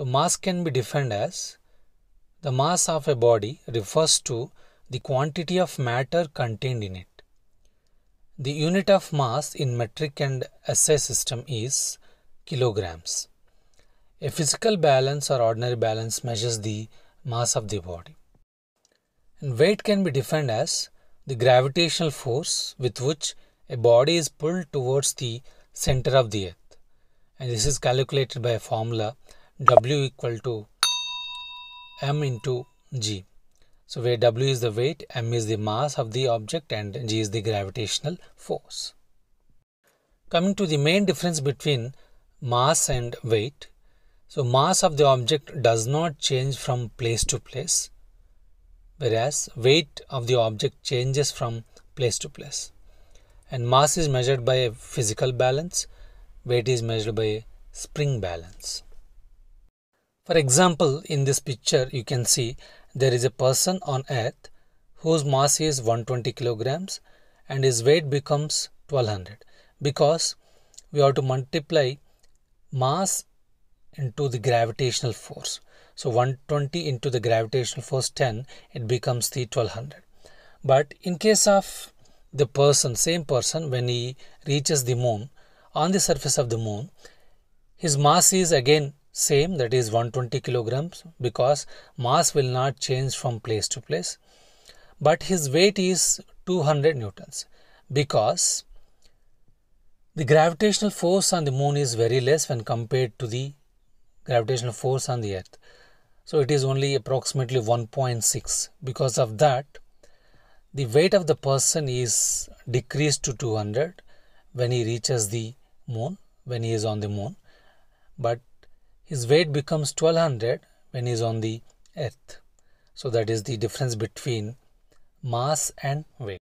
So mass can be defined as the mass of a body refers to the quantity of matter contained in it. The unit of mass in metric and SI system is kilograms. A physical balance or ordinary balance measures the mass of the body. And weight can be defined as the gravitational force with which a body is pulled towards the center of the earth. And this is calculated by a formula W equal to M into G. So where W is the weight, M is the mass of the object and G is the gravitational force. Coming to the main difference between mass and weight. So mass of the object does not change from place to place whereas weight of the object changes from place to place. And mass is measured by a physical balance, weight is measured by a spring balance. For example, in this picture you can see there is a person on earth whose mass is 120 kilograms and his weight becomes 1200 because we have to multiply mass into the gravitational force. So 120 into the gravitational force 10 it becomes the 1200. But in case of the person, same person when he reaches the moon, on the surface of the moon, his mass is again same that is 120 kilograms because mass will not change from place to place but his weight is 200 newtons because the gravitational force on the moon is very less when compared to the gravitational force on the earth so it is only approximately 1.6 because of that the weight of the person is decreased to 200 when he reaches the moon when he is on the moon but his weight becomes 1200 when he is on the earth. So that is the difference between mass and weight.